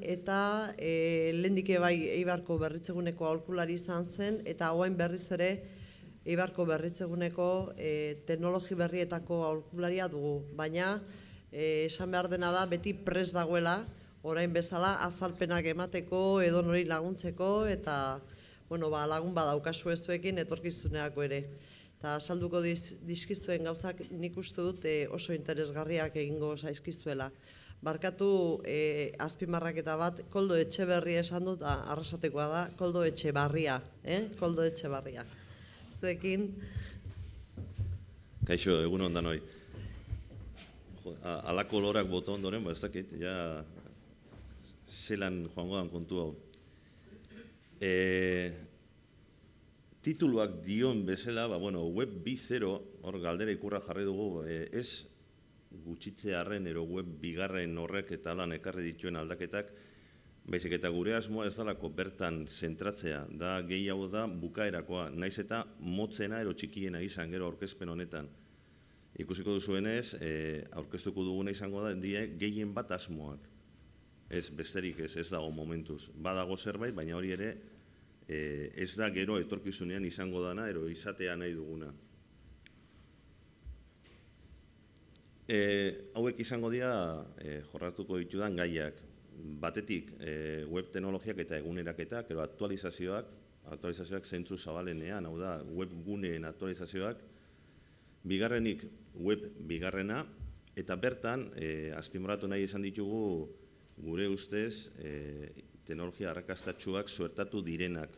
eta e, eh, lendike bai Eibarko berritzeguneko aholkulari izan zen eta hauain berriz ere Eibarko berritzeguneko e, teknologi berrietako aholkularia dugu. Baina e, esan behar dena da beti pres dagoela orain bezala azalpenak emateko edo nori laguntzeko eta bueno, ba, lagun badaukazu ezuekin etorkizuneako ere. Eta salduko diz, dizkizuen gauzak nik uste dut oso interesgarriak egingo zaizkizuela. Barkatu e, azpimarraketa bat, koldo etxe berria esan dut, arrasatekoa da, koldo etxe barria, eh? koldo etxe barria. Zuekin? Kaixo, egun ondan hoi. Ala kolorak bota ondoren, ba ez dakit, ja zelan joango dan kontu hau. E, tituluak dion bezala, ba, bueno, web 2.0, hor galdera ikurra jarri dugu, e, ez gutxitze harren ero bigarren horrek eta lan ekarri dituen aldaketak, baizik eta gure asmoa ez dalako bertan zentratzea, da gehiago da bukaerakoa, naiz eta motzena ero txikiena izan gero aurkezpen honetan. Ikusiko duzuenez, eh, aurkeztuko duguna izango da, dia gehien bat asmoak. Ez, besterik ez, ez dago momentuz. Badago zerbait, baina hori ere, eh, ez da gero etorkizunean izango dana, ero izatea nahi duguna. E, hauek izango dira e, jorratuko ditudan gaiak batetik e, web teknologiak eta eguneraketak, ero aktualizazioak, aktualizazioak zentru zabalenean, hau da, web aktualizazioak, bigarrenik web bigarrena, eta bertan, e, azpimoratu nahi izan ditugu gure ustez, e, teknologia harrakastatxuak suertatu direnak,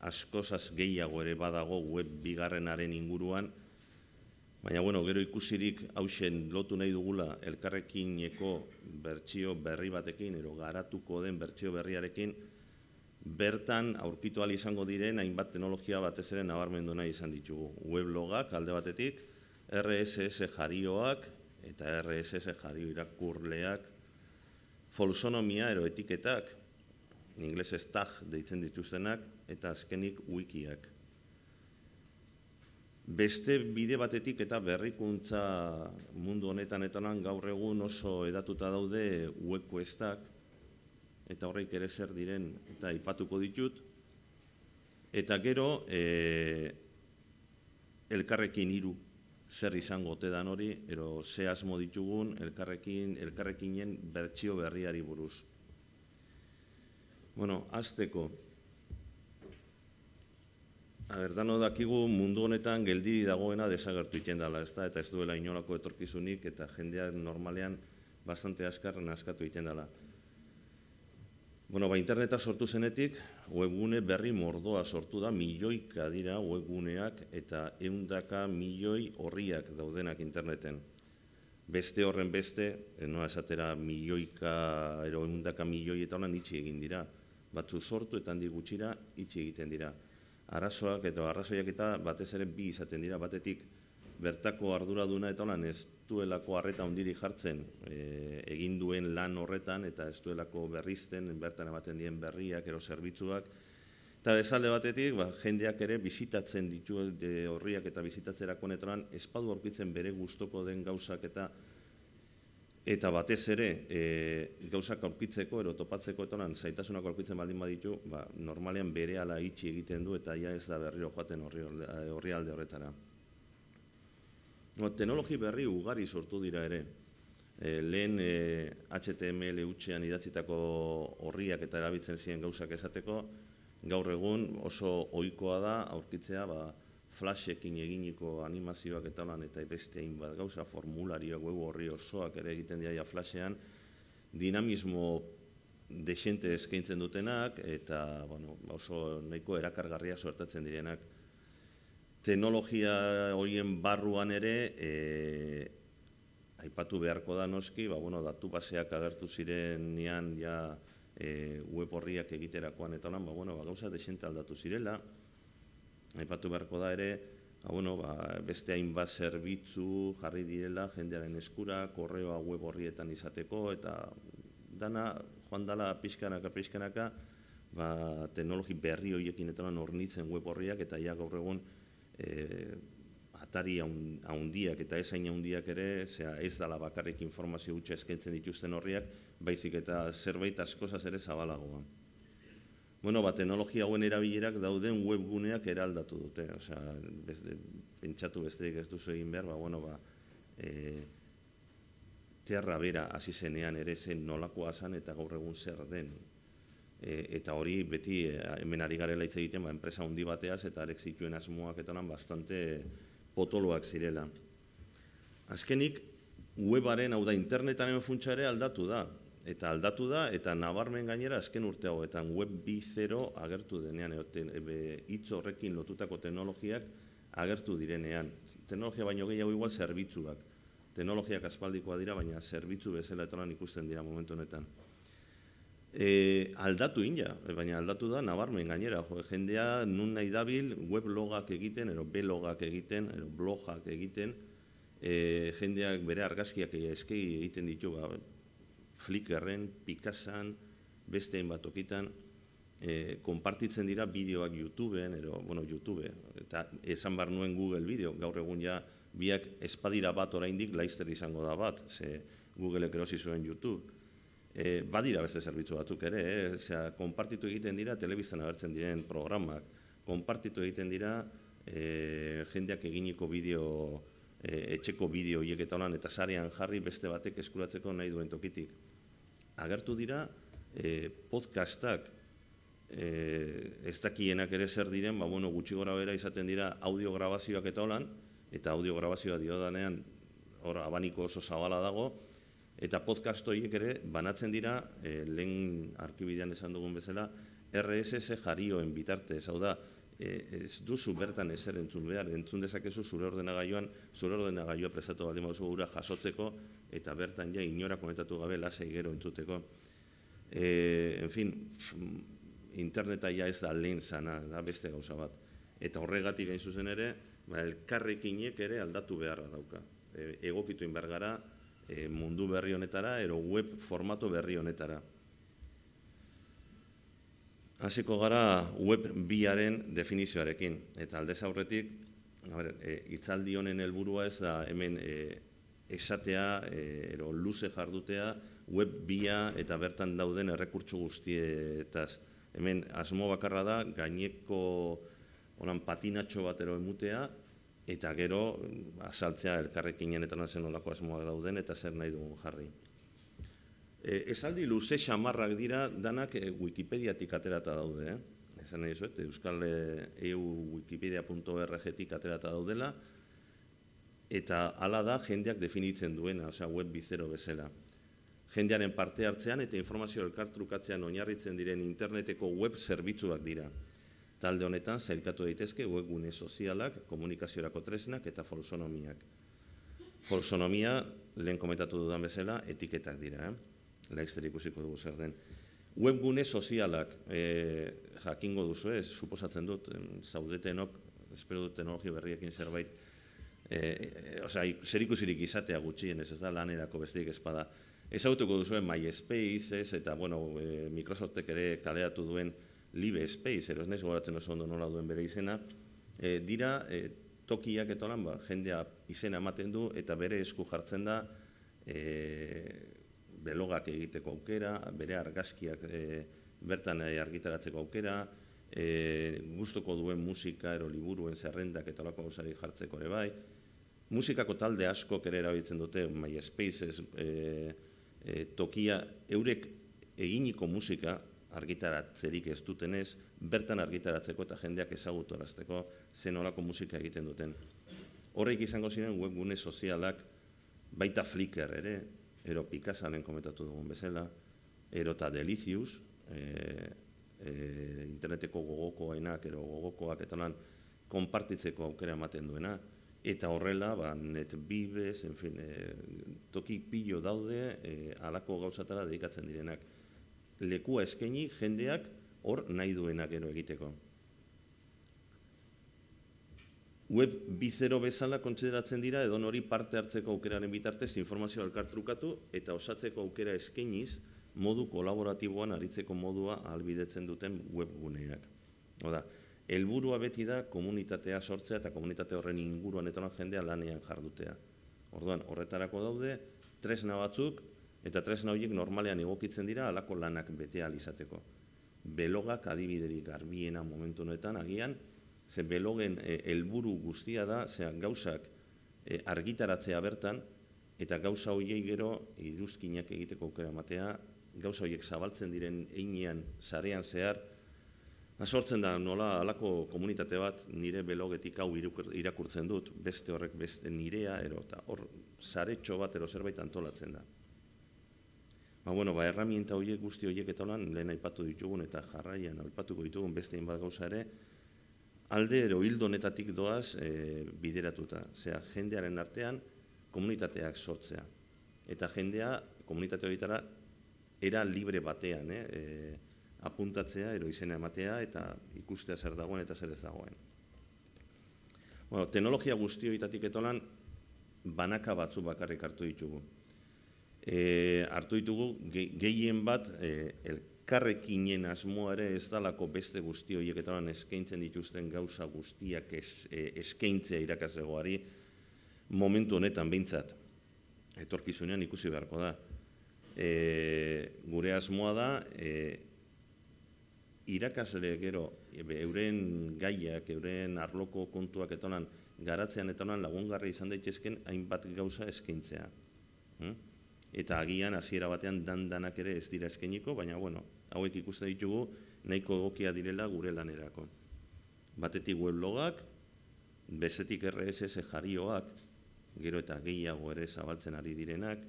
askozaz gehiago ere badago web bigarrenaren inguruan, Baina, bueno, gero ikusirik hausen lotu nahi dugula elkarrekineko bertsio berri batekin, ero garatuko den bertsio berriarekin, bertan aurkitu izango diren hainbat teknologia batez ere nabarmendu nahi izan ditugu. Weblogak alde batetik, RSS jarioak eta RSS jario irakurleak, folsonomia ero etiketak, inglesez tag deitzen dituztenak, eta azkenik wikiak beste bide batetik eta berrikuntza mundu honetan eta lan gaur egun oso edatuta daude ueko eta horreik ere zer diren eta ipatuko ditut eta gero eh, elkarrekin hiru zer izango te dan hori ero ze asmo ditugun elkarrekin elkarrekinen bertsio berriari buruz bueno hasteko Agertan dakigu mundu honetan geldiri dagoena desagertu iten dala, ez eta ez duela inolako etorkizunik eta jendea normalean bastante askar askatu iten dala. Bueno, ba, interneta sortu zenetik, webgune berri mordoa sortu da, milioika dira webguneak eta eundaka milioi horriak daudenak interneten. Beste horren beste, eh, noa esatera milioika, ero eundaka milioi eta horren itxi egin dira. Batzu sortu eta handi gutxira itxi egiten dira arazoak eta arrazoiak eta batez ere bi izaten dira batetik bertako arduraduna eta holan ez duelako harreta hundiri jartzen e, egin duen lan horretan eta ez duelako berrizten bertan ematen dien berriak ero zerbitzuak eta bezalde batetik ba, jendeak ere bizitatzen ditu e, horriak eta bizitatzerako netoran espadu aurkitzen bere gustoko den gauzak eta eta batez ere e, gauzak aurkitzeko ero topatzeko eta lan zaitasunak aurkitzen baldin baditu, ba, normalean bere ala itxi egiten du eta ja ez da berriro joaten horri, horri alde horretara. No, Teknologi berri ugari sortu dira ere. E, lehen e, HTML utxean idatzitako horriak eta erabiltzen ziren gauzak esateko, gaur egun oso ohikoa da aurkitzea ba, flashekin eginiko animazioak eta eta beste hainbat gauza formularia web horri osoak ere egiten diaia flashean dinamismo desente eskaintzen dutenak eta bueno, oso nahiko erakargarria sortatzen direnak teknologia horien barruan ere eh, aipatu beharko da noski, ba, bueno, datu baseak agertu ziren nian ja eh, web horriak egiterakoan eta lan, ba, bueno, ba, gauza desente aldatu zirela, aipatu beharko da ere, ha, ba, bueno, ba, beste hainbat zerbitzu jarri direla jendearen eskura, korreoa web horrietan izateko, eta dana joan dala pixkanaka, pixkanaka, ba, teknologi berri horiekin eta hornitzen web horriak, eta ja gaur egun e, atari haundiak eta ezain haundiak ere, zera ez dala bakarrik informazio hutsa eskaintzen dituzten horriak, baizik eta zerbait askozaz ere zabalagoa bueno, ba, teknologia guen erabilerak dauden webguneak eraldatu dute. Osea, beste, pentsatu besterik ez duzu egin behar, ba, bueno, ba, e, terra bera hasi zenean ere zen nolakoa zan eta gaur egun zer den. E, eta hori beti e, hemen ari garela hitz egiten, ba, enpresa hundi bateaz eta arek zituen asmoak eta lan bastante potoloak zirela. Azkenik, webaren, hau da, internetaren funtsa ere aldatu da eta aldatu da, eta nabarmen gainera azken urte hauetan web bi zero agertu denean, hitz horrekin lotutako teknologiak agertu direnean. Teknologia baino gehiago igual zerbitzuak. Teknologiak aspaldikoa dira, baina zerbitzu bezala etoran ikusten dira momentu honetan. E, aldatu inja, e, baina aldatu da nabarmen gainera. jendea nun nahi dabil web logak egiten, ero belogak egiten, ero blogak egiten, e, jendeak bere argazkiak eskegi egiten ditu, ba, Flickerren, Picassan, beste hainbat okitan, eh, konpartitzen dira bideoak YouTubeen, ero, bueno, YouTube, eta esan bar nuen Google Bideo, gaur egun ja, biak espadira bat oraindik laister izango da bat, ze Googleek zuen YouTube. E, badira beste zerbitzu batzuk ere, e, konpartitu egiten dira, telebiztan agertzen diren programak, konpartitu egiten dira, e, jendeak eginiko bideo, e, etxeko bideo hiek eta eta sarean jarri beste batek eskuratzeko nahi duen tokitik agertu dira e, podcastak e, ez dakienak ere zer diren, ba, bueno, gutxi gora bera izaten dira audio grabazioak eta holan, eta audio grabazioa dio danean hor abaniko oso zabala dago, eta podcastoiek ere banatzen dira, eh, lehen arkibidean esan dugun bezala, RSS jarioen bitarte, Hau da, duzu bertan ezer entzun behar, entzun dezakezu zure ordenagailoan, zure ordenagailoa prestatu bat dimauzu gura jasotzeko, eta bertan ja inora komentatu gabe lasai gero entzuteko. E, en fin, interneta ja ez da lehen da beste gauza bat. Eta horregatik gain zuzen ere, ba, elkarrekinek ere aldatu beharra dauka. E, egokitu inbergara e, mundu berri honetara, ero web formato berri honetara. Hasiko gara web biaren definizioarekin. Eta aldez aurretik, e, hitzaldi honen helburua ez da hemen e, esatea, ero, luze jardutea, web bia eta bertan dauden errekurtso guztietaz. Hemen, asmo bakarra da, gaineko onan patinatxo bat ero emutea, eta gero azaltzea elkarrekin eta nazen olako asmoak dauden eta zer nahi dugun jarri. E, esaldi luze xamarrak dira danak e, wikipediatik aterata daude, eh? Esan nahi zuet, euskal eu wikipedia.org tik aterata daudela, Eta hala da jendeak definitzen duena, osea web bizero bezala. Jendearen parte hartzean eta informazio elkartrukatzean oinarritzen diren interneteko web zerbitzuak dira. Talde honetan zailkatu daitezke webgune sozialak, komunikaziorako tresnak eta folsonomiak. Folsonomia, lehen komentatu dudan bezala, etiketak dira. Eh? Laizter ikusiko dugu zer den. Webgune sozialak, eh, jakingo duzu ez, suposatzen dut, zaudetenok, espero dut teknologi berriakin zerbait, e, osea, zerikusirik izatea gutxienez, ez da, lanerako besteik espada. Ezagutuko duzuen MySpace, ez, eta, bueno, eh, Microsoftek ere kaleatu duen Live Space, ero, ez nahi, zogaratzen oso ondo nola duen bere izena, e, dira, tokiak eta lan, ba, jendea izena ematen du, eta bere esku jartzen da, e, belogak egiteko aukera, bere argazkiak e, bertan argitaratzeko aukera, e, gustuko duen musika, ero liburuen zerrendak eta lako gauzari jartzeko ere bai, musikako talde asko ere erabiltzen dute, My Spaces, e, tokia, eurek eginiko musika argitaratzerik ez dutenez, bertan argitaratzeko eta jendeak ezagutu arazteko zen musika egiten duten. Horreik izango ziren webgune sozialak, baita Flickr ere, ero Picassoaren komentatu dugun bezala, ero eta Delicius, e, eh, e, interneteko gogokoainak, ero gogokoak eta lan, konpartitzeko aukera ematen duena, Eta horrela, ba, net bibes, eh, toki pillo daude, e, eh, alako gauzatara dedikatzen direnak. Lekua eskaini jendeak hor nahi duenak ero egiteko. Web bizero bezala kontsideratzen dira, edo hori parte hartzeko aukeraren bitartez informazioa elkartrukatu eta osatzeko aukera eskainiz modu kolaboratiboan aritzeko modua albidetzen duten webguneak. Oda, Elburua beti da komunitatea sortzea eta komunitate horren inguruan eta jendea lanean jardutea. Orduan, horretarako daude, tresna batzuk eta tresna horiek normalean egokitzen dira alako lanak betea alizateko. Belogak adibiderik garbiena momentu honetan agian, ze belogen e, elburu guztia da, ze gauzak e, argitaratzea bertan, eta gauza horiei gero, iruzkinak egiteko aukera matea, gauza horiek zabaltzen diren einean, sarean zehar, Ba, da, nola, alako komunitate bat nire belogetik hau irakurtzen dut, beste horrek, beste nirea, ero, eta hor, zare bat ero zerbait antolatzen da. Ba, bueno, ba, herramienta horiek, guzti horiek eta holan, lehen aipatu ditugun eta jarraian aipatuko ditugun beste inbat gauza ere, alde ero hildo netatik doaz e, bideratuta. Zea, jendearen artean komunitateak sortzea. Eta jendea komunitate horietara era libre batean, eh? E, apuntatzea, ero izena ematea eta ikustea zer dagoen eta zer ez dagoen. Bueno, teknologia guztioitatik etolan banaka batzu bakarrik hartu ditugu. E, hartu ditugu ge, gehien bat e, elkarrekinen asmoare ez dalako beste guzti horiek eskaintzen dituzten gauza guztiak ez, e, eskaintzea irakasegoari momentu honetan behintzat. Etorkizunean ikusi beharko da. E, gure asmoa da e, irakasle gero euren gaiak, euren arloko kontuak etonan garatzean etonan lagungarri izan daitezken hainbat gauza eskaintzea. Hm? Eta agian hasiera batean dan-danak ere ez dira eskainiko, baina bueno, hauek ikuste ditugu nahiko egokia direla gure lanerako. Batetik weblogak, bezetik RSS jarioak, gero eta gehiago ere zabaltzen ari direnak,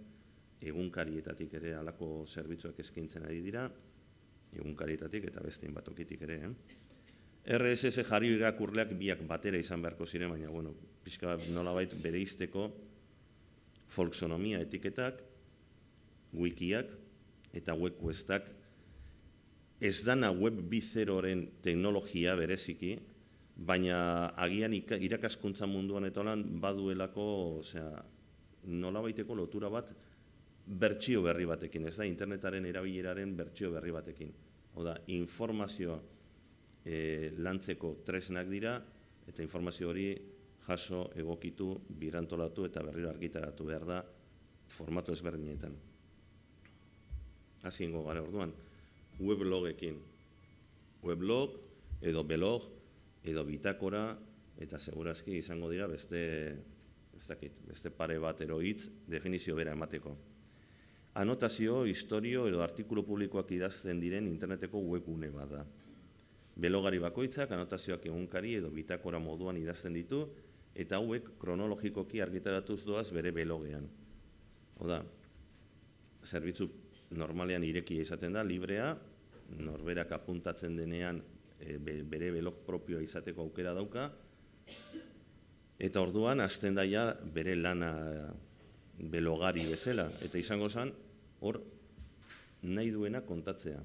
egunkarietatik ere halako zerbitzuak eskaintzen ari dira, egunkaritatik eta beste batokitik ere. Eh? RSS jarri irakurleak biak batera izan beharko ziren, baina bueno, pixka nolabait bere izteko folksonomia etiketak, wikiak eta webkuestak ez dana web bizeroren teknologia bereziki, baina agian irakaskuntza munduan eta baduelako, osea, nolabaiteko lotura bat bertsio berri batekin, ez da, internetaren erabileraren bertsio berri batekin. Hau da, informazio e, lantzeko tresnak dira, eta informazio hori jaso, egokitu, birantolatu eta berriro argitaratu behar da formatu ezberdinetan. Hasiengo gara orduan, weblogekin, weblog edo belog edo bitakora eta segurazki izango dira beste ez dakit, beste pare bat eroitz definizio bera emateko anotazio, historio edo artikulu publikoak idazten diren interneteko webgune bada. da. Belogari bakoitzak anotazioak egunkari edo bitakora moduan idazten ditu, eta hauek kronologikoki argitaratuz doaz bere belogean. Oda, zerbitzu normalean irekia izaten da, librea, norberak apuntatzen denean e, bere belog propioa izateko aukera dauka, eta orduan, azten daia bere lana belogari bezala, eta izango zen hor nahi duena kontatzea.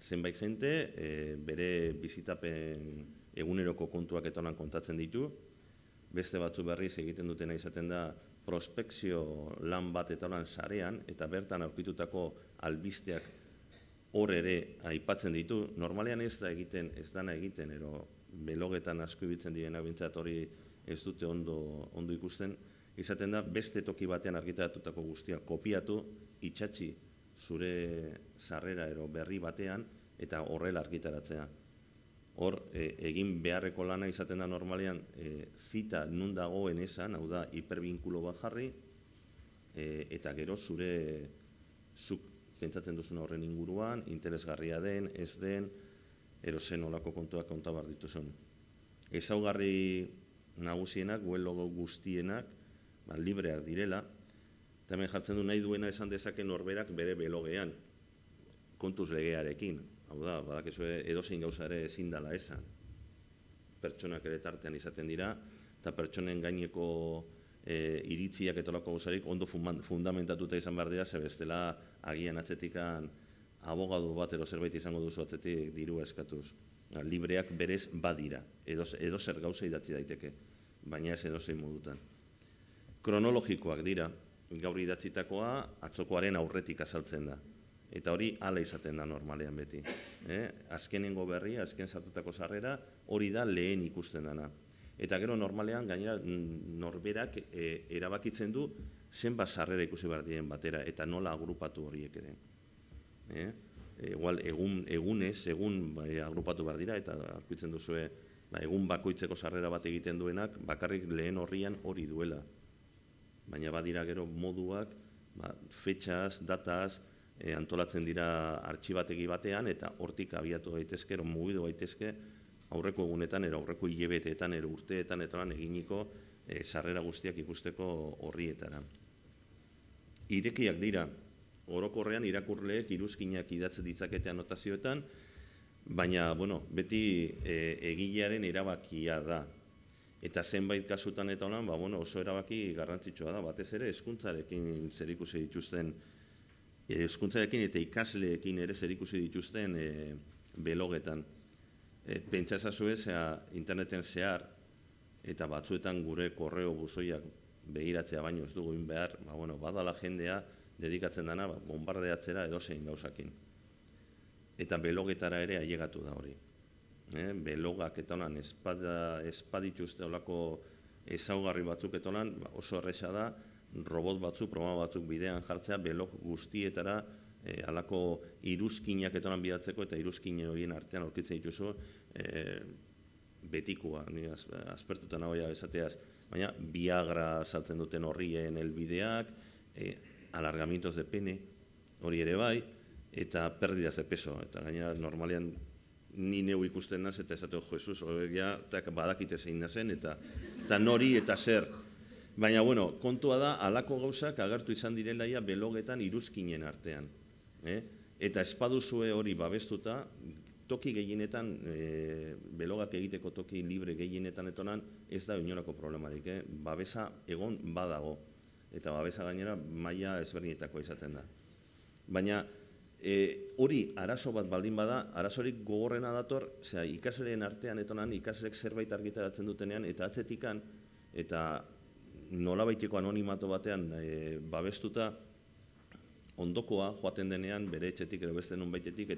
Zenbait jente, eh, bere bizitapen eguneroko kontuak etoran kontatzen ditu, beste batzu berriz egiten dutena izaten da prospekzio lan bat etoran zarean, eta bertan aurkitutako albisteak hor ere aipatzen ditu. Normalean ez da egiten, ez dana egiten, ero belogetan asko ibiltzen direna bintzat hori ez dute ondo, ondo ikusten, izaten da beste toki batean argitaratutako guztia kopiatu, itsatsi zure sarrera ero berri batean eta horrela argitaratzea. Hor, e, egin beharreko lana izaten da normalean e, zita nun dagoen esan, hau da, hipervinkulo bat jarri, e, eta gero zure zuk pentsatzen duzun horren inguruan, interesgarria den, ez den, erosen olako kontuak kontabar dituzun. Ezaugarri nagusienak, guen logo guztienak, ba, libreak direla, eta hemen jartzen du nahi duena esan dezake norberak bere belogean, kontuz legearekin. Hau da, badakezu edo eh, zein gauza ere ezin dala esan. Pertsonak ere tartean izaten dira, eta pertsonen gaineko e, iritziak etolako gauzarik ondo fundamentatuta izan behar dira, zebestela agian atzetikan abogadu bat edo zerbait izango duzu atzetik diru eskatuz. Na, ba, libreak berez badira, edo, edo zer gauza idatzi daiteke, baina ez edo zein modutan kronologikoak dira, gaur idatzitakoa atzokoaren aurretik azaltzen da. Eta hori ala izaten da normalean beti. Eh? Azkenengo berria, azken zartutako sarrera, hori da lehen ikusten dana. Eta gero normalean gainera norberak eh, erabakitzen du zenba sarrera ikusi behar diren batera eta nola agrupatu horiek ere. Eh? Egal, egun egunez, egun bai, agrupatu behar dira eta arkuitzen duzue ba, egun bakoitzeko sarrera bat egiten duenak bakarrik lehen horrian hori duela baina badira gero moduak, ba, fetxaz, dataz, e, antolatzen dira artxibategi batean, eta hortik abiatu daitezke, ero mugidu daitezke, aurreko egunetan, ero aurreko hilebeteetan, ero urteetan, eta lan eginiko, e, sarrera guztiak ikusteko horrietara. Irekiak dira, orokorrean irakurleek iruzkinak idatze ditzakete notazioetan, Baina, bueno, beti e, egilearen erabakia da, eta zenbait kasutan eta honan, ba, bueno, oso erabaki garrantzitsua da, batez ere, eskuntzarekin zerikusi dituzten, eskuntzarekin eh, eta ikasleekin ere zerikusi dituzten e, eh, belogetan. E, eh, Pentsa interneten zehar, eta batzuetan gure korreo buzoiak behiratzea baino ez dugu behar, ba, bueno, badala jendea, dedikatzen dana, ba, bombardeatzera edo zein gauzakin. Eta belogetara ere ailegatu da hori eh, belogak eta honan espada, espadituzte olako ezaugarri batzuk eta honan, ba, oso erresa da, robot batzuk, proba batzuk bidean jartzea, belog guztietara e, eh, alako iruzkinak etonan bidatzeko eta iruzkin horien artean aurkitzen dituzu e, betikoa, ni az, azpertuta nagoia esateaz, baina biagra saltzen duten horrien elbideak e, eh, alargamintos de pene, hori ere bai, eta perdidas de peso, eta gainera normalian ni neu ikusten naz, eta ez Jesus jo, ez badakite zein nazen, eta, eta nori eta zer. Baina, bueno, kontua da, alako gauzak agertu izan direlaia belogetan iruzkinen artean. Eh? Eta espaduzue hori babestuta, toki gehienetan, eh, belogak egiteko toki libre gehienetan etonan, ez da inorako problemarik, eh? babesa egon badago. Eta babesa gainera, maila ezberdinetakoa izaten da. Baina, E, hori arazo bat baldin bada, arazorik gogorrena dator, zera ikasleen artean etonan ikaslek zerbait argitaratzen dutenean eta atzetikan eta nolabaiteko anonimato batean e, babestuta ondokoa joaten denean bere etxetik edo beste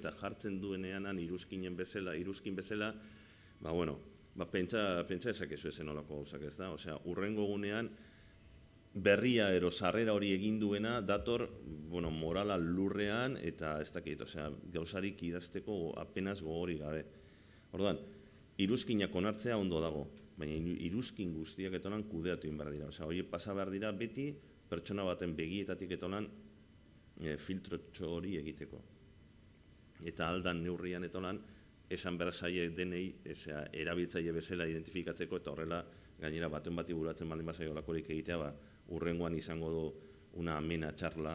eta jartzen duenean iruzkinen bezala, iruzkin bezala, ba bueno, ba pentsa pentsa ezakezu ezen cosa que ez da? sea urrengo egunean berria ero sarrera hori egin duena dator bueno, morala lurrean eta ez dakit, osea, gauzarik idazteko apenas gogori gabe. Orduan, iruzkinak onartzea ondo dago, baina iruzkin guztiak etonan kudeatu inbar dira. Osea, hori pasa behar dira beti pertsona baten begietatik etonan e, eh, filtro hori egiteko. Eta aldan neurrian etonan, esan behar denei, ezea, erabiltzaile bezala identifikatzeko eta horrela gainera baten bati buratzen baldin bazaio lakorik egitea, ba, urrengoan izango du una amena txarla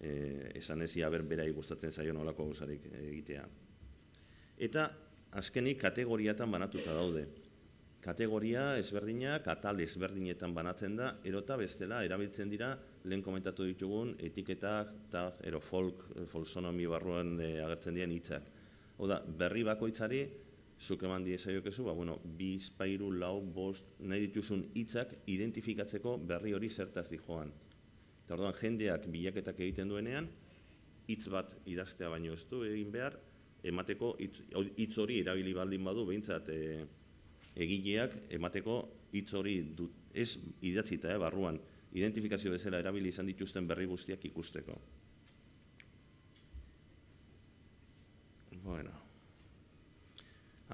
eh, esan ez iaber berai gustatzen zaio nolako gauzarek egitea. Eta azkenik kategoriatan banatuta daude. Kategoria ezberdina, katal ezberdinetan banatzen da, erota bestela erabiltzen dira, lehen komentatu ditugun, etiketak, eta ero folk, eh, barruan eh, agertzen dien hitzak. da, berri bakoitzari, zuk eman diesa jokezu, ba, bueno, bi izpairu, lau, bost, nahi dituzun hitzak identifikatzeko berri hori zertaz di joan. Eta orduan, jendeak bilaketak egiten duenean, hitz bat idaztea baino ez du egin behar, emateko hitz hori erabili baldin badu, behintzat e, egileak emateko hitz hori dut, ez idatzita, eh, barruan, identifikazio bezala erabili izan dituzten berri guztiak ikusteko. Bueno,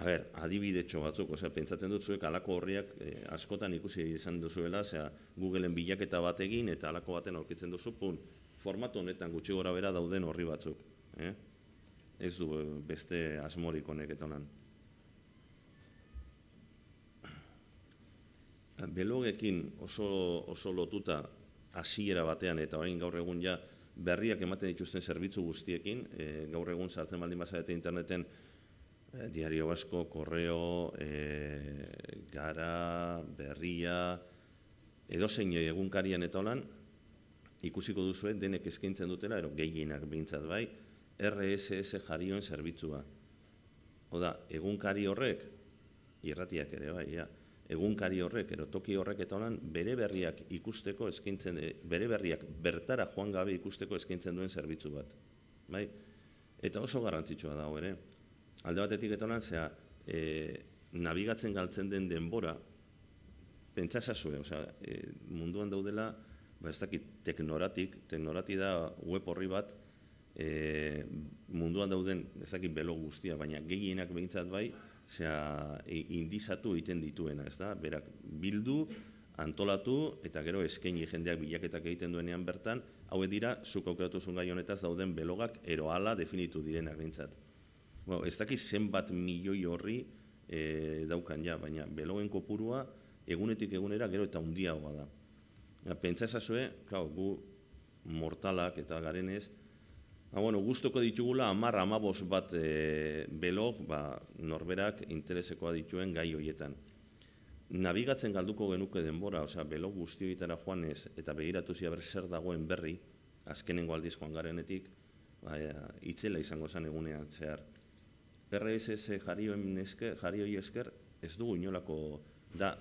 A ber, adibide batzuk, ose, pentsatzen dut zuek alako horriak eh, askotan ikusi izan duzuela, osea, Googleen bilaketa batekin eta alako baten aurkitzen duzu, pun, formatu honetan gutxi gora bera dauden horri batzuk. Eh? Ez du eh, beste asmorik honek eta Belogekin oso, oso lotuta hasiera batean eta hain gaur egun ja, berriak ematen dituzten zerbitzu guztiekin, e, gaur egun sartzen baldin bazarete interneten Eh, diario basko, korreo, eh, gara, berria, edo zein egunkarian eta holan, ikusiko duzuet denek eskaintzen dutela, ero gehienak bintzat bai, RSS jarioen zerbitzua. Oda, egunkari horrek, irratiak ere bai, ja, egunkari horrek, ero toki horrek eta holan, bere berriak ikusteko eskaintzen, eh, bere berriak bertara joan gabe ikusteko eskaintzen duen zerbitzu bat. Bai? Eta oso garrantzitsua dago ere alde batetik eta lan, zera, e, nabigatzen galtzen den denbora, pentsa osea, e, munduan daudela, ba ez dakit, teknoratik, teknorati da web horri bat, e, munduan dauden, ez dakit, belo guztia, baina gehienak behintzat bai, zera, e, indizatu egiten dituena, ez da, berak bildu, antolatu eta gero eskaini jendeak bilaketak egiten duenean bertan, hau dira zuk aukeratuzun gai honetaz dauden belogak eroala definitu direnak bintzat. Bueno, ez zenbat milioi horri e, daukan ja, baina belogen kopurua egunetik egunera gero eta undiagoa da. Ja, pentsa ezazue, gu mortalak eta garenez, Ha, ba, bueno, guztoko ditugula, amarra amabos bat e, eh, belog, ba, norberak interesekoa dituen gai hoietan. Nabigatzen galduko genuke denbora, osea, belog guztioitara joan ez, eta begiratu ziaber zer dagoen berri, azkenengo aldiz garenetik, ba, itzela izango zen egunean zehar. RSS jarioen esker, jarioi esker, ez dugu inolako da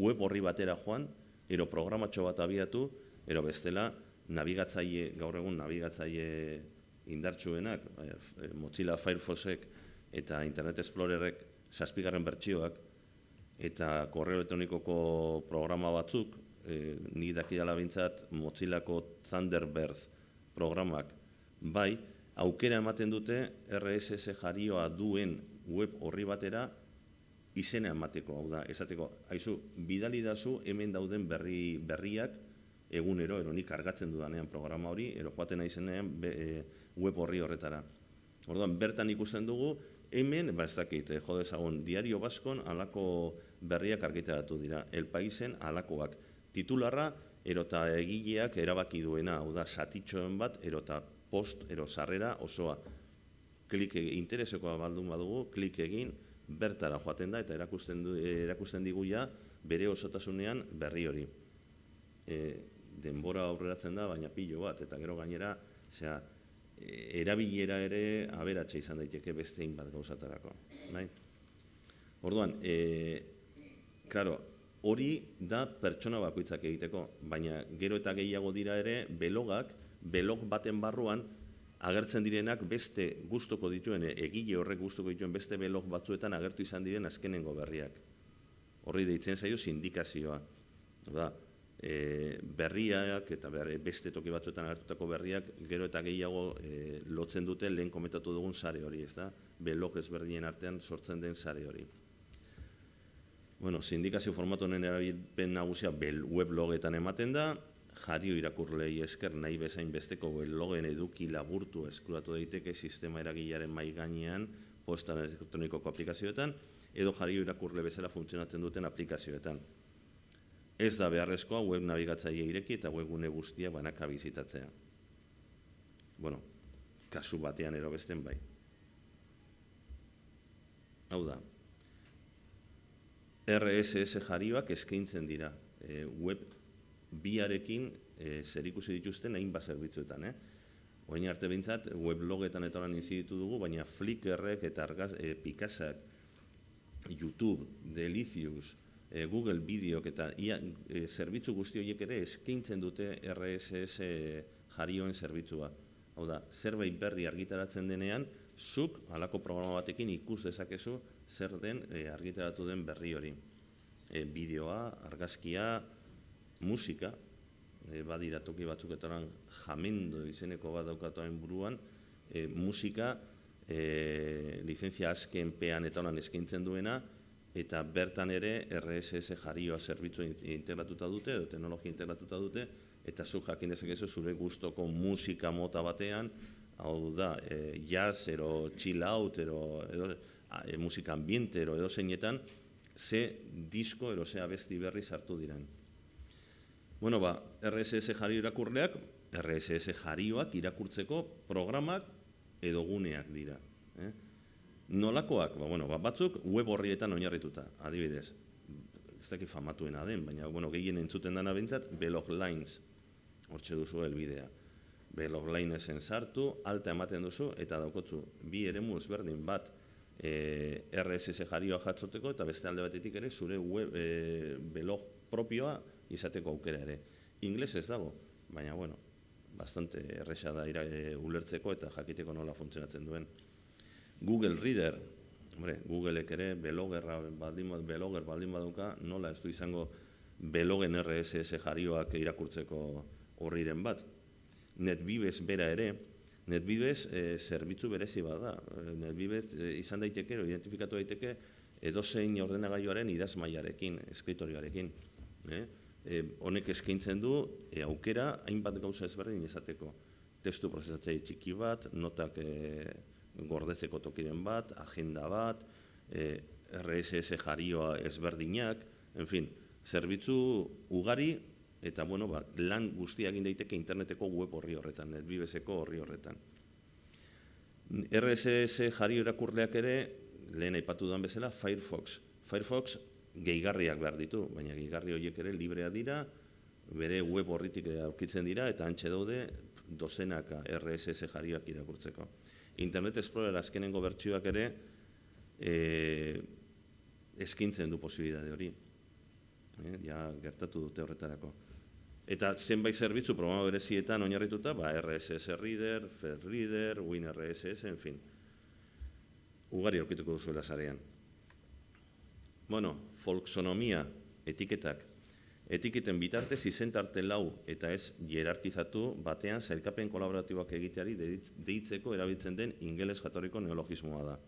web horri batera joan, ero programatxo bat abiatu, ero bestela, nabigatzaile, gaur egun nabigatzaile indartsuenak, bai, eh, Mozilla Firefoxek eta Internet Explorerek zazpigarren bertsioak, eta korreo elektronikoko programa batzuk, eh, nik ni daki bintzat, Mozillako Thunderbird programak, bai, aukera ematen dute RSS jarioa duen web horri batera izena emateko, hau da, esateko, haizu, bidali dazu hemen dauden berri, berriak egunero, ero nik argatzen dudanean programa hori, ero joaten e, web horri horretara. Orduan, bertan ikusten dugu, hemen, ba ez dakit, eh, diario baskon alako berriak argitaratu dira, el izen alakoak titularra, erota egileak erabaki duena, hau da, satitxoen bat, erota post ero sarrera osoa klik egin, interesekoa baldun badugu, klik egin, bertara joaten da eta erakusten, du, erakusten digu bere osotasunean berri hori. E, denbora aurreratzen da, baina pilo bat, eta gero gainera, zera, erabilera ere aberatxe izan daiteke beste inbat gauzatarako. Nahi? Orduan, e, klaro, hori da pertsona bakoitzak egiteko, baina gero eta gehiago dira ere belogak belok baten barruan, agertzen direnak beste gustoko dituen, egile horrek gustoko dituen beste belok batzuetan agertu izan diren azkenengo berriak. Horri deitzen zaio sindikazioa. Oda, e, berriak eta berri, beste toki batzuetan agertutako berriak gero eta gehiago e, lotzen dute lehen komentatu dugun sare hori, ez da? Belok ezberdinen artean sortzen den sare hori. Bueno, sindikazio formatu honen erabitpen nagusia web ematen da, jario irakurlei esker nahi bezain besteko logen eduki laburtu eskuratu daiteke sistema eragilaren mai gainean postan elektronikoko aplikazioetan edo jario irakurle bezala funtzionatzen duten aplikazioetan. Ez da beharrezkoa web nabigatzaile ireki eta webgune guztia banaka bizitatzea. Bueno, kasu batean ero besten bai. Hau da, RSS jarioak eskaintzen dira eh, web biarekin e, eh, zer ikusi dituzten hainbat zerbitzuetan, eh? Oain arte weblogetan eta horan inziditu dugu, baina Flickrek eta argaz, e, YouTube, Delicious, eh, Google Bideok eta ia, zerbitzu guzti horiek ere eskaintzen dute RSS e, jarioen zerbitzua. Hau da, zerbait berri argitaratzen denean, zuk halako programa batekin ikus dezakezu zer den argitaratu den berri hori. E, bideoa, argazkia, musika, e, badira toki batzuk eta jamendo izeneko bat daukatuaren buruan, e, musika e, eh, licentzia azken pean eta lan eskaintzen duena, eta bertan ere RSS jarioa zerbitzu integratuta dute, edo teknologia integratuta dute, eta zu jakin dezakezu zure gustoko musika mota batean, hau da, e, jazz, ero, chill out, ero, edo, e, musika ambiente, ero, edo zeinetan, ze disko, ero, ze abesti berri sartu diren. Bueno, ba, RSS jari irakurleak, RSS jarioak irakurtzeko programak edo guneak dira. Eh? Nolakoak, ba, bueno, ba, batzuk web horrietan oinarrituta, adibidez. Ez dakit den aden, baina bueno, gehien entzuten dana bintzat, Belog Lines, hortxe duzu helbidea. Belog Linesen sartu, alta ematen duzu, eta daukotzu, bi ere muz berdin bat, E, eh, RSS jarioa jatzoteko eta beste alde batetik ere zure web belog eh, propioa izateko aukera ere. Inglés ez dago, baina bueno, bastante erresa ira eh, ulertzeko eta jakiteko nola funtzionatzen duen. Google Reader, hombre, Googleek ere belogerra baldin beloger ba, baldin baduka, nola ez du izango belogen RSS jarioak irakurtzeko horriren bat. Netbibes bera ere, Netbibes eh, zerbitzu berezi bat da. Eh, Netbibes izan daiteke edo identifikatu daiteke edozein ordenagailoaren idazmailarekin, eskritorioarekin, eh? Eh, honek eskaintzen du eh, aukera hainbat gauza ezberdin izateko. Testu prozesatzei txiki bat, notak eh, gordetzeko tokiren bat, agenda bat, RSS jarioa ezberdinak, enfin, zerbitzu ugari eta bueno, ba, lan guztia egin daiteke interneteko web horri horretan, netbibeseko horri horretan. RSS jario erakurleak ere, lehen aipatu duan bezala, Firefox. Firefox gehigarriak behar ditu, baina gehigarri horiek ere librea dira, bere web horritik aurkitzen dira, eta antxe daude dozenaka RSS jarriak irakurtzeko. Internet Explorer azkenengo bertsioak ere eh, eskintzen du posibilitate hori. Eh, ja, gertatu dute horretarako. Eta zenbait zerbitzu programa berezietan oinarrituta, ba, RSS Reader, Fed Reader, WinRSS, en fin. Ugari aurkituko duzuela zarean. Bueno, folksonomia, etiketak. Etiketen bitartez izentarte lau eta ez jerarkizatu batean zailkapen kolaboratibak egiteari deitzeko erabiltzen den ingeles jatorriko neologismoa da.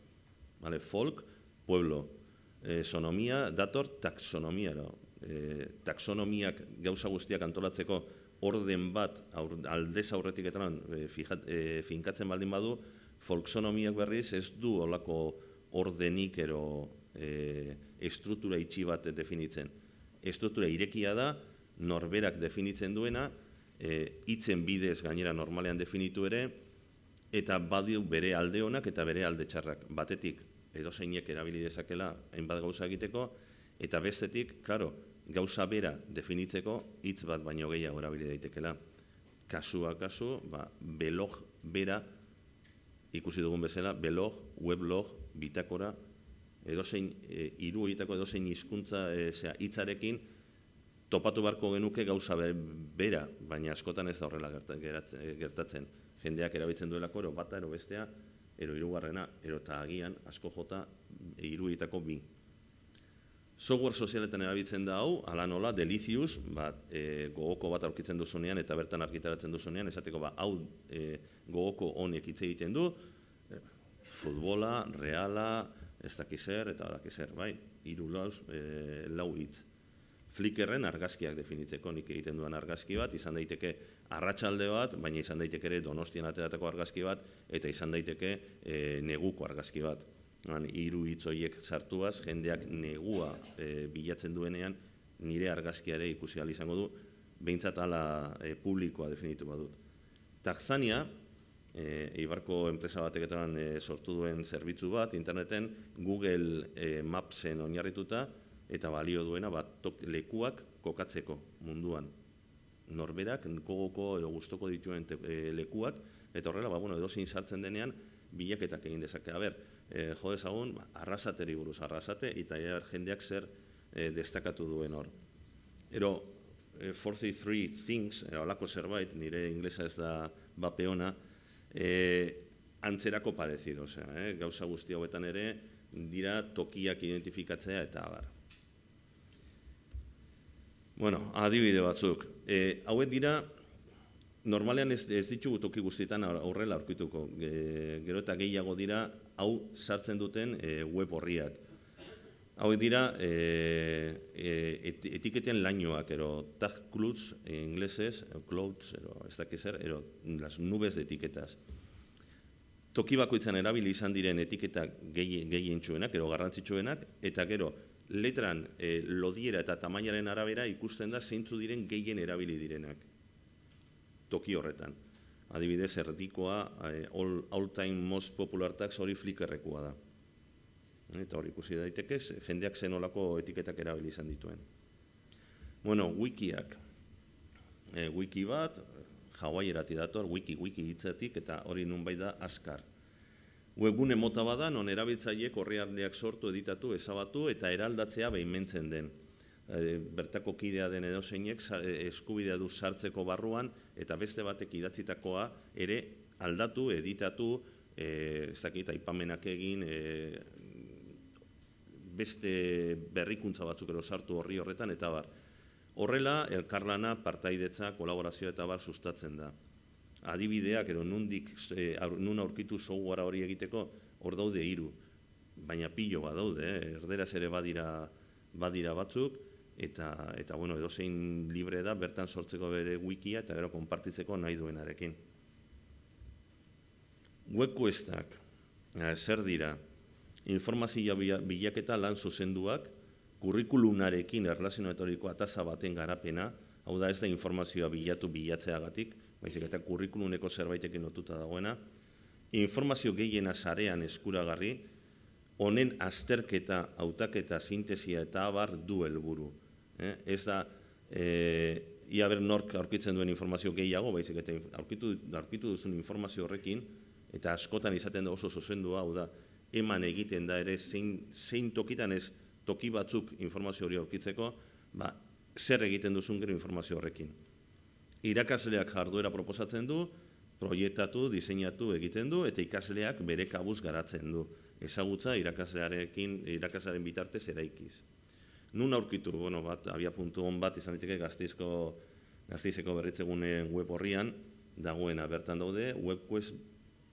Vale, folk, pueblo. E, sonomia, dator, taksonomia. No? E, eh, taksonomiak gauza guztiak antolatzeko orden bat aur, aldez aurretik eta eh, fijat, e, finkatzen baldin badu, folksonomiak berriz ez du olako ordenik ero e, estruktura itxi bat definitzen. Estruktura irekia da, norberak definitzen duena, eh, itzen bidez gainera normalean definitu ere, eta badiu bere alde honak eta bere alde txarrak. Batetik, edo zeinek erabili dezakela hainbat gauza egiteko, eta bestetik, claro, gauza bera definitzeko hitz bat baino gehiago erabilidea daitekela. Kasua kasu, ba, belog bera, ikusi dugun bezala, belog, weblog, bitakora, edozein e, hiru e, edozein hizkuntza e, hitzarekin topatu beharko genuke gauza bera, baina askotan ez da horrela e, gertatzen, Jendeak erabiltzen duelako ero bata ero bestea, ero hirugarrena, ero eta agian asko jota e, hiru hoietako bi. Software sozialetan erabiltzen da hau, ala nola, delizius, bat, e, gogoko bat aurkitzen duzunean eta bertan argitaratzen duzunean, esateko ba, hau gogoko honek hitz egiten du, futbola, reala, ez zer eta daki zer, bai, hiru lauz, eh, lau hitz. Flickerren argazkiak definitzeko nik egiten duen argazki bat, izan daiteke arratsalde bat, baina izan daiteke ere donostian ateratako argazki bat, eta izan daiteke e, neguko argazki bat. Han, iru hitzoiek sartuaz, jendeak negua e, bilatzen duenean, nire argazkiare ikusi izango du, behintzat ala e, publikoa definitu badut. Tarzania, e, Eibarko enpresa bateketan e, sortu duen zerbitzu bat, interneten Google e, Mapsen oinarrituta eta balio duena bat lekuak kokatzeko munduan. Norberak gogoko edo gustoko dituen te, e, lekuak, eta horrela, ba, bueno, edozein sartzen denean, bilaketak egin dezake. Aber, ber, jo dezagun, ba, arrasateri buruz, arrasate, eta jendeak zer destacatu destakatu duen hor. Ero, 43 things, e, alako zerbait, nire inglesa ez da bapeona, Eh, antzerako osea, eh? gauza guzti hauetan ere, dira tokiak identifikatzea eta abar. Bueno, adibide batzuk. Eh, Hauet dira, normalean ez ditugu toki guztietan aurrela aurkituko, eh, gero eta gehiago dira, hau sartzen duten web horriak. Hau dira e, e, etiketen lainoak, ero tag clouds inglesez, clouds, ero ez dakiz er, ero las nubes de etiketaz. Toki bakoitzan erabili izan diren etiketak gehien txuenak, ero garrantzitsuenak, eta gero letran e, lodiera eta tamainaren arabera ikusten da zeintzu diren gehien erabili direnak. Toki horretan. Adibidez, erdikoa, all, time most popular tax hori flikerrekoa da eta hori ikusi daiteke jendeak zen olako etiketak erabili izan dituen. Bueno, wikiak. E, wiki bat, jauai erati dator, wiki, wiki hitzatik eta hori nun bai da askar. Webune mota bada non erabiltzaileek orrialdeak sortu editatu, ezabatu eta eraldatzea behimentzen den. E, bertako kidea den edo zeinek e, eskubidea du sartzeko barruan eta beste batek idatzitakoa ere aldatu, editatu, e, ez dakit, aipamenak egin, e, beste berrikuntza batzuk ero sartu horri horretan, eta bar. Horrela, elkarlana, partaidetza, kolaborazioa eta bar sustatzen da. Adibideak, ero nundik, nun aurkitu gara hori egiteko, hor daude hiru, baina pilo bat daude, eh? erderaz ere badira, badira batzuk, eta, eta bueno, edozein libre da, bertan sortzeko bere wikia eta gero konpartitzeko nahi duenarekin. Web questak, zer dira? informazio bilaketa lan zuzenduak, kurrikulunarekin erlazionatoriko ataza baten garapena, hau da ez da informazioa bilatu bilatzeagatik, baizik eta kurrikuluneko zerbaitekin notuta dagoena, informazio gehiena zarean eskuragarri, honen azterketa, hautaketa, sintesia eta abar du helburu. Eh? Ez da, e, ia ber nork aurkitzen duen informazio gehiago, baizik eta aurkitu, aurkitu duzun informazio horrekin, eta askotan izaten da oso zuzendua, hau da, eman egiten da ere zein, zein tokitan ez toki batzuk informazio hori aurkitzeko, ba, zer egiten duzun gero informazio horrekin. Irakasleak jarduera proposatzen du, proiektatu, diseinatu egiten du eta ikasleak bere kabuz garatzen du. Ezagutza irakaslearekin, irakaslearen bitartez eraikiz. Nun aurkitu, bueno, bat havia puntu on bat izan diteke Gasteizko Gasteizeko berritzeguneen web horrian dagoena bertan daude webquest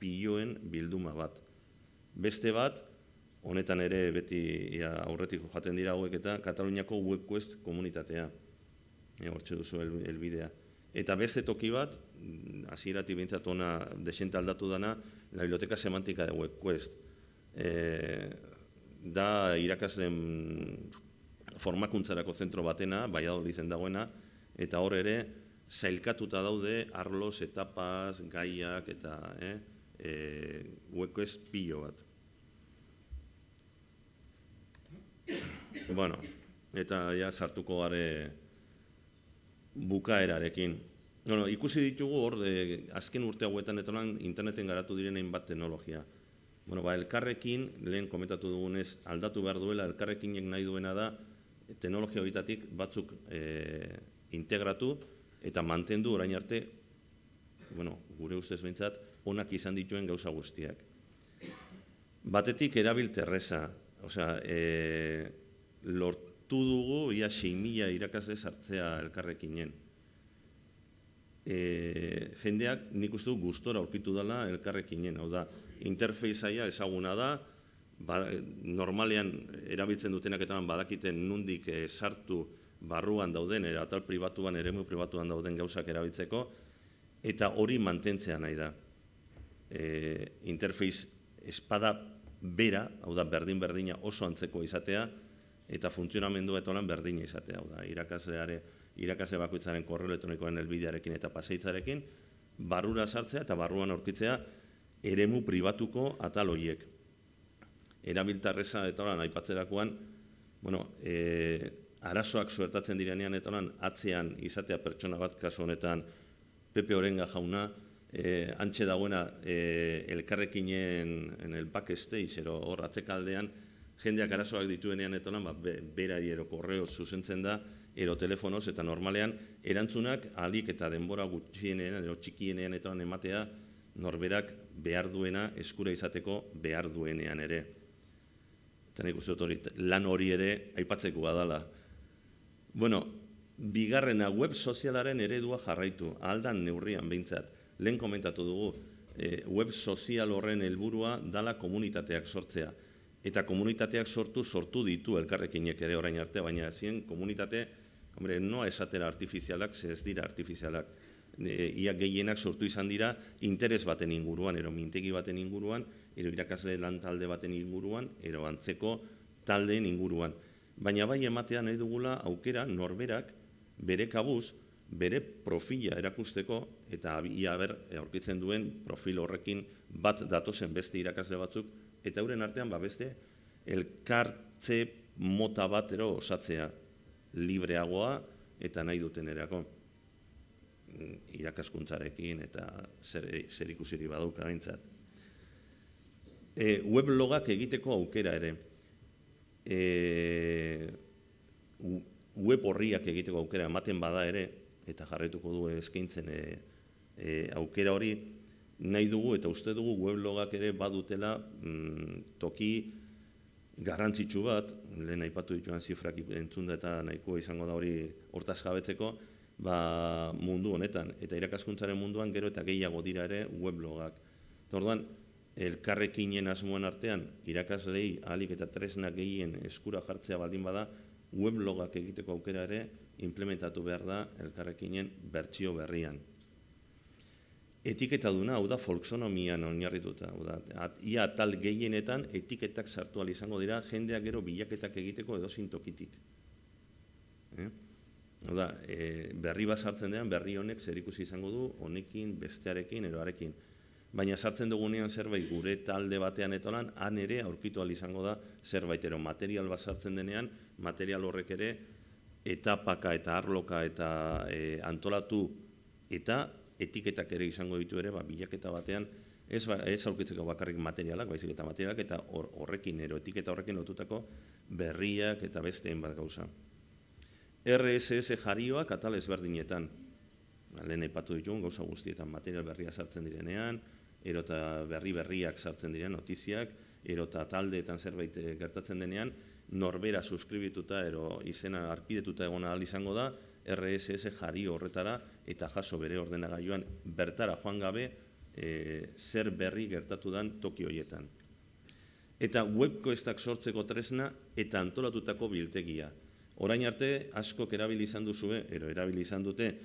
pilloen bilduma bat. Beste bat, honetan ere beti ia, jaten dira hauek eta Kataluniako webquest komunitatea. E, hortxe duzu helbidea. Eta beste toki bat, hasierati bintzat ona desienta aldatu dana, la biblioteca semantika de webquest. E, da irakasen formakuntzarako zentro batena, bai dizen dagoena, eta hor ere, zailkatuta daude arlos, etapaz, gaiak, eta... Eh? Eh, hueko ez pilo bat. bueno, eta ja sartuko gare bukaerarekin. Bueno, ikusi ditugu hor, de, eh, azken urte hauetan eta interneten garatu diren bat teknologia. Bueno, ba, elkarrekin, lehen komentatu dugunez, aldatu behar duela, elkarrekin nahi duena da, teknologia horietatik batzuk e, integratu eta mantendu orain arte, bueno, gure ustez behintzat, onak izan dituen gauza guztiak. Batetik erabil terreza, osea, e, lortu dugu ia 6 mila irakasle sartzea elkarrekinen. E, jendeak nik uste gustora aurkitu dela elkarrekinen, hau da, interfeizaia ezaguna da, ba, normalean erabiltzen dutenak eta badakiten nundik e, sartu barruan dauden, tal pribatuan, eremu pribatuan dauden gauzak erabiltzeko, eta hori mantentzea nahi da e, eh, interfeiz espada bera, hau da, berdin-berdina oso antzeko izatea, eta funtzionamendua eta berdina izatea, hau da, irakasleare, irakasle bakoitzaren korreo elektronikoaren helbidearekin eta paseitzarekin, barrura sartzea eta barruan aurkitzea eremu pribatuko atal hoiek. Erabiltarreza eta aipatzerakoan, bueno, e, arazoak suertatzen direnean eta atzean izatea pertsona bat, kasu honetan, Pepe Orenga jauna, eh, antxe dagoena e, eh, elkarrekinen en el backstage, ero hor atzekaldean, jendeak arazoak dituenean eta lan, ba, berari korreo zuzentzen da, ero telefonoz eta normalean erantzunak alik eta denbora gutxienean ero txikienean ematea norberak behar duena eskura izateko behar duenean ere. Eta nik uste hori, lan hori ere aipatzeko badala. Bueno, bigarrena web sozialaren eredua jarraitu, aldan neurrian behintzat lehen komentatu dugu, eh, web sozial horren helburua dala komunitateak sortzea. Eta komunitateak sortu sortu ditu elkarrekinek ere orain arte, baina ezien komunitate, hombre, noa esatera artifizialak, ze ez dira artifizialak. E, ia gehienak sortu izan dira interes baten inguruan, ero mintegi baten inguruan, ero irakasle lan talde baten inguruan, ero antzeko taldeen inguruan. Baina bai ematean nahi dugula aukera norberak bere kabuz, bere profila erakusteko eta abia ber eh, aurkitzen duen profil horrekin bat datozen beste irakasle batzuk eta euren artean ba beste elkartze mota bat ero osatzea libreagoa eta nahi duten erako mm, irakaskuntzarekin eta zer, zer ikusiri baduka bintzat. E, weblogak egiteko aukera ere. E, web horriak egiteko aukera ematen bada ere, eta jarretuko du eskaintzen e, aukera hori nahi dugu eta uste dugu weblogak ere badutela mm, toki garrantzitsu bat lehen aipatu dituan zifrak entzunda eta nahikoa izango da hori hortaz jabetzeko ba, mundu honetan eta irakaskuntzaren munduan gero eta gehiago dira ere weblogak eta orduan elkarrekinen asmoen artean irakaslei ahalik eta tresnak gehien eskura jartzea baldin bada weblogak egiteko aukera ere implementatu behar da elkarrekinen bertsio berrian. Etiketaduna, hau da, folksonomian oinarrituta. ia tal gehienetan etiketak sartu izango dira jendeak gero bilaketak egiteko edo zintokitik. Eh? Hau da, e, berri bat sartzen dean, berri honek zer izango du, honekin, bestearekin, eroarekin. Baina sartzen dugunean zerbait gure talde batean etolan, han ere aurkitu izango da zerbait ero material bat sartzen denean, material horrek ere eta paka eta arloka eta e, antolatu eta etiketak ere izango ditu ere ba, bilaketa batean ez, ba, ez aurkitzeko bakarrik materialak baizik eta materialak eta horrekin or, ero etiketa horrekin lotutako berriak eta beste bat gauza. RSS jarioa katal ezberdinetan. Ba, lehen epatu ditugun gauza guztietan material berria sartzen direnean, erota berri berriak sartzen diren notiziak, erota taldeetan zerbait eh, gertatzen denean, norbera suskribituta ero izena arpidetuta egona aldi izango da, RSS jari horretara eta jaso bere ordenagailuan bertara joan gabe eh, zer berri gertatu dan toki Eta webko estak sortzeko tresna eta antolatutako biltegia. Orain arte askok erabili izan duzue, ero erabili izan dute,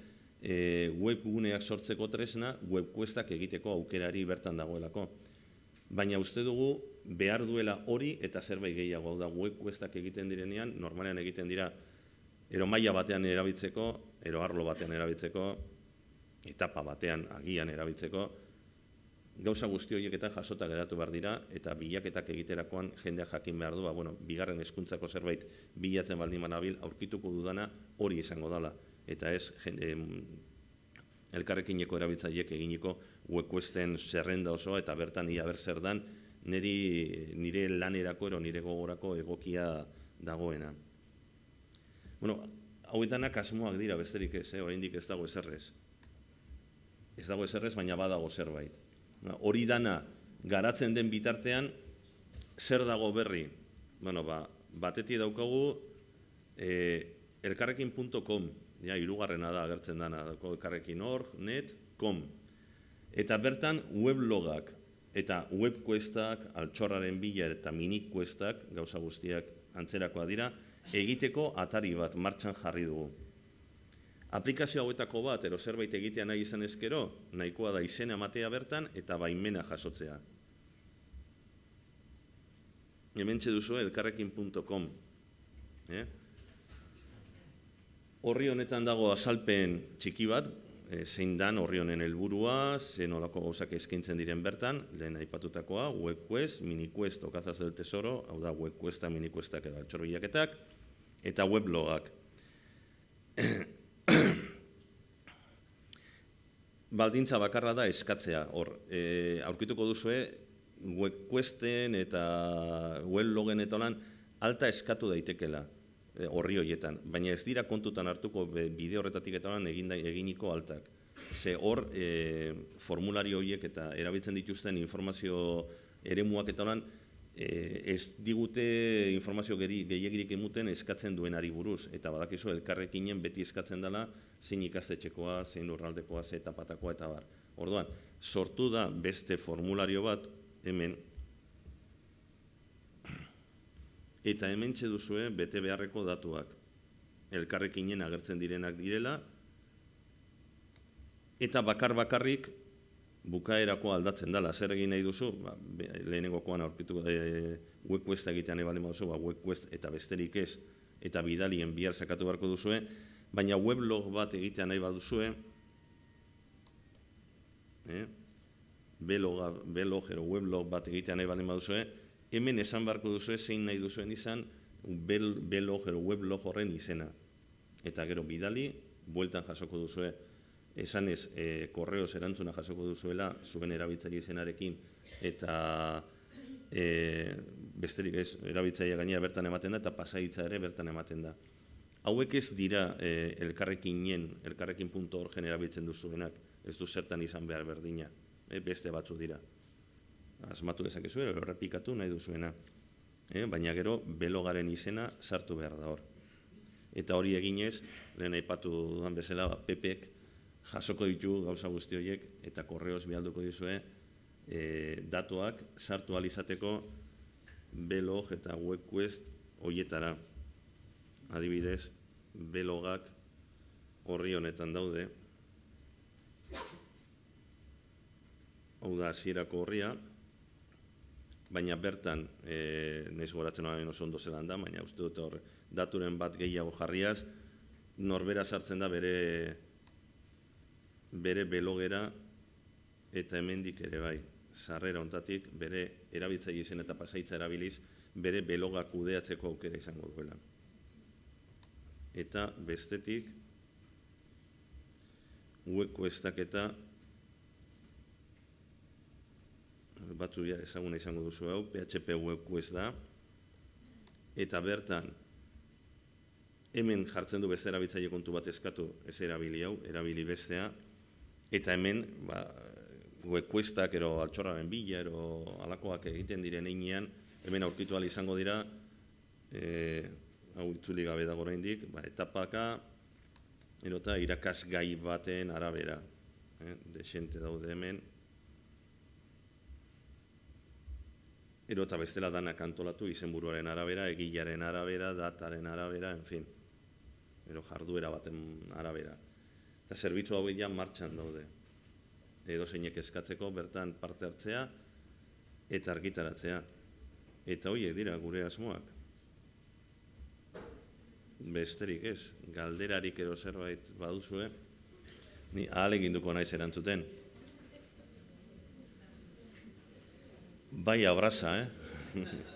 eh, webguneak sortzeko tresna webkuestak egiteko aukerari bertan dagoelako. Baina uste dugu behar duela hori eta zerbait gehiago da webquestak egiten direnean, normalean egiten dira ero maila batean erabiltzeko, ero arlo batean erabiltzeko, etapa batean agian erabiltzeko, gauza guzti horiek eta jasota geratu behar dira, eta bilaketak egiterakoan jendeak jakin behar dua, ba, bueno, bigarren eskuntzako zerbait bilatzen baldin banabil aurkituko dudana hori izango dala, eta ez jende, elkarrekineko erabiltzaileek eginiko webquesten zerrenda osoa, eta bertan ia berzer dan, niri, nire lanerako ero nire gogorako egokia dagoena. Bueno, hauetanak asmoak dira, besterik ez, eh? oraindik ez dago ezerrez. Ez dago ezerrez, baina badago zerbait. Hori dana garatzen den bitartean, zer dago berri? Bueno, ba, bateti daukagu, eh, elkarrekin.com, ja, irugarrena da agertzen dana, elkarrekin.org, net, Eta bertan weblogak eta webkuestak, altxorraren bila eta minikquestak, gauza guztiak antzerakoa dira, egiteko atari bat martxan jarri dugu. Aplikazio hauetako bat, ero zerbait egitea nahi izan ezkero, nahikoa da izena matea bertan eta baimena jasotzea. Hemen duzu elkarrekin.com. Eh? Horri honetan dago azalpen txiki bat, Eh, zein dan horri honen helburua, zein olako gauzak eskintzen diren bertan, lehen aipatutakoa, web quest, mini okazaz del tesoro, hau da web questa, mini edo altxorbilaketak, eta weblogak. Baldintza bakarra da eskatzea, hor, eh, aurkituko duzue, web eta web blogen eta alta eskatu daitekela, horri eh, horietan, baina ez dira kontutan hartuko bide horretatik eta lan egin eginiko altak. Ze hor eh, formulario horiek eta erabiltzen dituzten informazio eremuak eta lan eh, ez digute informazio gehiagirik emuten eskatzen duen ari buruz eta badakizu elkarrekinen beti eskatzen dela zein ikastetxekoa, zein urraldekoa, zein tapatakoa eta bar. Orduan, sortu da beste formulario bat hemen Eta hemen txeduzue bete beharreko datuak. Elkarrekinen agertzen direnak direla, eta bakar-bakarrik bukaerako aldatzen dela. Zer egin nahi duzu, ba, lehenengokoan aurkitu e, eh, webquest egitean ebaldi baduzu, ba, webquest eta besterik ez, eta bidalien bihar sakatu beharko duzue, baina weblog bat egitean nahi baduzue, eh? Beloga, belog, ero weblog bat egitean nahi baduzue, hemen esan beharko duzu zein nahi duzuen izan bel, belog edo weblog horren izena. Eta gero bidali, bueltan jasoko duzue, esanez, ez, eh, e, korreoz erantzuna jasoko duzuela, zuen erabiltzaile izenarekin, eta e, besterik erabiltzaile gainera bertan ematen da, eta pasaitza ere bertan ematen da. Hauek ez dira eh, Elkarrekinen elkarrekin nien, elkarrekin puntu erabiltzen duzuenak, ez du zertan izan behar berdina, beste batzu dira asmatu dezakezu, ero errepikatu nahi duzuena. Eh? Baina gero, belogaren izena sartu behar da hor. Eta hori eginez, lehen aipatu dudan bezala, ba, pepek jasoko ditu gauza guzti horiek eta korreoz bialduko dizue eh, datuak sartu alizateko belog eta webquest horietara. Adibidez, belogak horri honetan daude. Hau da, zirako horria, baina bertan e, eh, nahiz goratzen oso ondo zelan da, baina uste dut daturen bat gehiago jarriaz, norbera sartzen da bere bere belogera eta hemendik ere bai, sarrera ontatik bere erabiltza izen eta pasaitza erabiliz bere beloga kudeatzeko aukera izango duela. Eta bestetik, hueko eta batzu ja ezaguna izango duzu hau, PHP web da, eta bertan, hemen jartzen du beste erabiltzaile kontu bat eskatu, ez erabili hau, erabili bestea, eta hemen, ba, webquestak, ero altxorraren bila, ero alakoak egiten diren inian, hemen aurkitu izango dira, e, hau itzuli gabe dago oraindik, ba, etapaka, erota irakasgai baten arabera. eh, desente daude hemen, ero eta bestela danak antolatu izenburuaren arabera, egilaren arabera, dataren arabera, en fin, ero jarduera baten arabera. Eta zerbitzu hau ja martxan daude. Edo zeinek eskatzeko bertan parte hartzea eta argitaratzea. Eta hoiek dira gure asmoak. Besterik ez, galderarik ero zerbait baduzue, ni ahal eginduko naiz erantzuten. Bai abraza, eh?